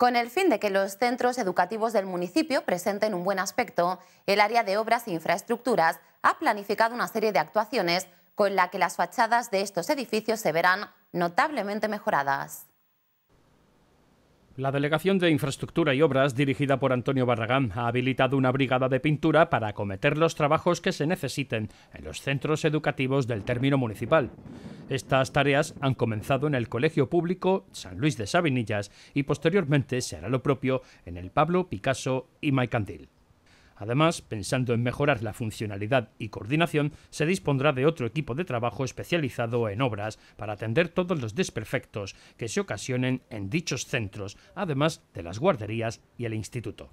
con el fin de que los centros educativos del municipio presenten un buen aspecto, el área de obras e infraestructuras ha planificado una serie de actuaciones con la que las fachadas de estos edificios se verán notablemente mejoradas. La Delegación de Infraestructura y Obras, dirigida por Antonio Barragán, ha habilitado una brigada de pintura para acometer los trabajos que se necesiten en los centros educativos del término municipal. Estas tareas han comenzado en el Colegio Público San Luis de Sabinillas y posteriormente se hará lo propio en el Pablo, Picasso y Maicandil. Además, pensando en mejorar la funcionalidad y coordinación, se dispondrá de otro equipo de trabajo especializado en obras para atender todos los desperfectos que se ocasionen en dichos centros, además de las guarderías y el instituto.